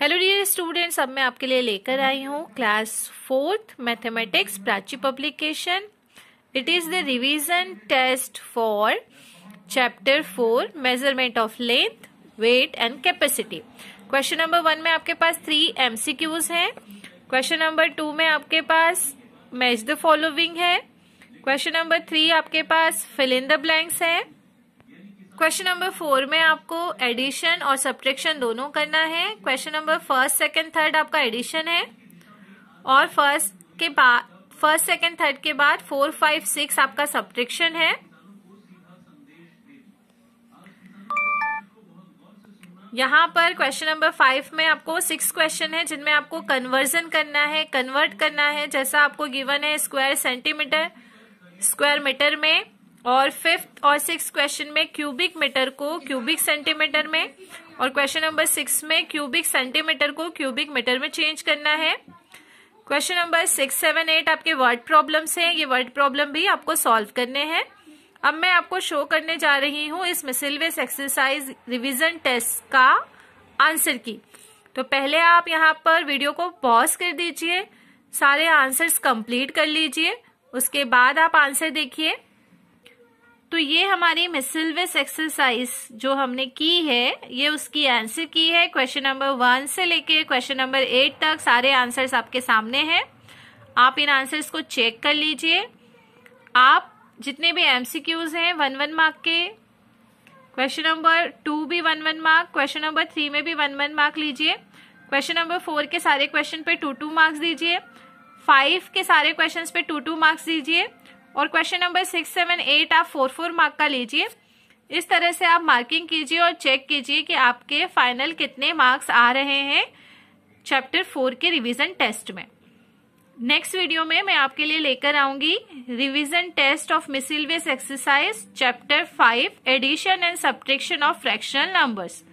hello dear students अब मैं आपके लिए लेकर आई हूँ class fourth mathematics Prachi publication it is the revision test for chapter four measurement of length weight and capacity question number one में आपके पास थ्री एमसीक्यूज हैं क्वेश्चन नंबर टू में आपके पास मैच द फॉलोविंग है क्वेश्चन नंबर थ्री आपके पास फिल इन द ब्लैंक्स है क्वेश्चन नंबर फोर में आपको एडिशन और सब्ट्रेक्शन दोनों करना है question number first second third आपका एडिशन है और फर्स्ट के बाद फर्स्ट सेकेंड थर्ड के बाद फोर फाइव सिक्स आपका सब्ट्रेक्शन है यहाँ पर क्वेश्चन नंबर फाइव में आपको सिक्स क्वेश्चन है जिनमें आपको कन्वर्जन करना है कन्वर्ट करना है जैसा आपको गिवन है स्क्वायर सेंटीमीटर स्क्वायर मीटर में और फिफ्थ और सिक्स क्वेश्चन में क्यूबिक मीटर को क्यूबिक सेंटीमीटर में और क्वेश्चन नंबर सिक्स में क्यूबिक सेंटीमीटर को क्यूबिक मीटर में चेंज करना है question number six seven eight आपके वर्ड प्रॉब्लम्स हैं ये वर्ड प्रॉब्लम भी आपको सॉल्व करने हैं अब मैं आपको शो करने जा रही हूँ इस मिसिलवेस एक्सरसाइज रिविजन टेस्ट का आंसर की तो पहले आप यहाँ पर वीडियो को पॉज कर दीजिए सारे आंसर्स कंप्लीट कर लीजिए उसके बाद आप आंसर देखिए तो ये हमारी मिसिलविस एक्सरसाइज जो हमने की है ये उसकी आंसर की है क्वेश्चन नंबर वन से लेके क्वेश्चन नंबर एट तक सारे आंसर्स आपके सामने हैं आप इन आंसर्स को चेक कर लीजिए आप जितने भी एमसीक्यूज हैं वन वन मार्क के क्वेश्चन नंबर टू भी one one mark question number three में भी वन वन मार्क लीजिए क्वेश्चन नंबर फोर के सारे क्वेश्चन पे टू टू मार्क्स दीजिए फाइव के सारे क्वेश्चन पे टू टू मार्क्स दीजिए और question number six seven eight आप फोर फोर मार्क का लीजिए इस तरह से आप मार्किंग कीजिए और चेक कीजिए कि आपके फाइनल कितने मार्क्स आ रहे हैं चैप्टर फोर के रिवीजन टेस्ट में नेक्स्ट वीडियो में मैं आपके लिए लेकर आऊंगी revision test of miscellaneous exercise chapter five addition and subtraction of fractional numbers